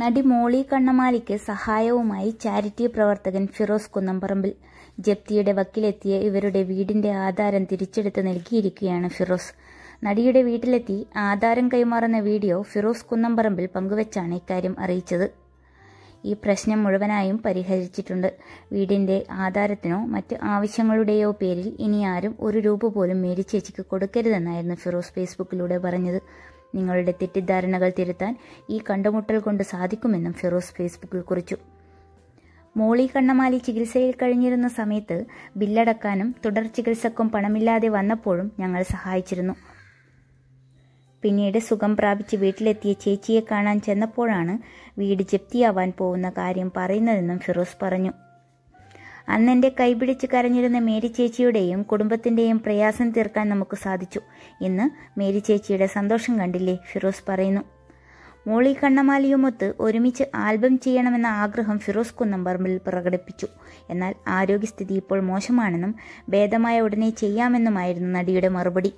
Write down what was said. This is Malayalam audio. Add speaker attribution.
Speaker 1: നടി മോളി കണ്ണമാലിക്ക് സഹായവുമായി ചാരിറ്റി പ്രവർത്തകൻ ഫിറോസ് കുന്നംപറമ്പിൽ ജപ്തിയുടെ വക്കിലെത്തിയ ഇവരുടെ വീടിന്റെ ആധാരം തിരിച്ചെടുത്ത് നൽകിയിരിക്കുകയാണ് ഫിറോസ് നടിയുടെ വീട്ടിലെത്തി ആധാരം കൈമാറുന്ന വീഡിയോ ഫിറോസ് കുന്നംപറമ്പിൽ പങ്കുവച്ചാണ് ഇക്കാര്യം അറിയിച്ചത് ഈ പ്രശ്നം മുഴുവനായും പരിഹരിച്ചിട്ടുണ്ട് വീടിന്റെ ആധാരത്തിനോ മറ്റ് ആവശ്യങ്ങളുടെയോ പേരിൽ ഇനി ആരും ഒരു രൂപ പോലും മേരി ചേച്ചിക്ക് കൊടുക്കരുതെന്നായിരുന്നു ഫിറോസ് ഫേസ്ബുക്കിലൂടെ പറഞ്ഞത് നിങ്ങളുടെ തെറ്റിദ്ധാരണകൾ തിരുത്താൻ ഈ കണ്ടുമുട്ടൽ കൊണ്ട് സാധിക്കുമെന്നും ഫിറോസ് ഫേസ്ബുക്കിൽ കുറിച്ചു മോളി കണ്ണമാലി ചികിത്സയിൽ കഴിഞ്ഞിരുന്ന സമയത്ത് ബില്ലടക്കാനും തുടർ ചികിത്സക്കും പണമില്ലാതെ വന്നപ്പോഴും ഞങ്ങൾ സഹായിച്ചിരുന്നു പിന്നീട് സുഖം പ്രാപിച്ച് വീട്ടിലെത്തിയ ചേച്ചിയെ കാണാൻ ചെന്നപ്പോഴാണ് വീട് ജപ്തിയാവാൻ പോകുന്ന കാര്യം പറയുന്നതെന്നും ഫിറോസ് പറഞ്ഞു അന്നെൻ്റെ കൈപിടിച്ച് കരഞ്ഞിരുന്ന മേരി ചേച്ചിയുടെയും കുടുംബത്തിൻ്റെയും പ്രയാസം തീർക്കാൻ നമുക്ക് സാധിച്ചു ഇന്ന് മേരി ചേച്ചിയുടെ സന്തോഷം കണ്ടില്ലേ ഫിറോസ് പറയുന്നു മോളി കണ്ണമാലിയുമൊത്ത് ഒരുമിച്ച് ആൽബം ചെയ്യണമെന്ന ആഗ്രഹം ഫിറോസ് പറമ്പിൽ പ്രകടിപ്പിച്ചു എന്നാൽ ആരോഗ്യസ്ഥിതി ഇപ്പോൾ മോശമാണെന്നും ഭേദമായ ഉടനെ ചെയ്യാമെന്നുമായിരുന്നു നടിയുടെ മറുപടി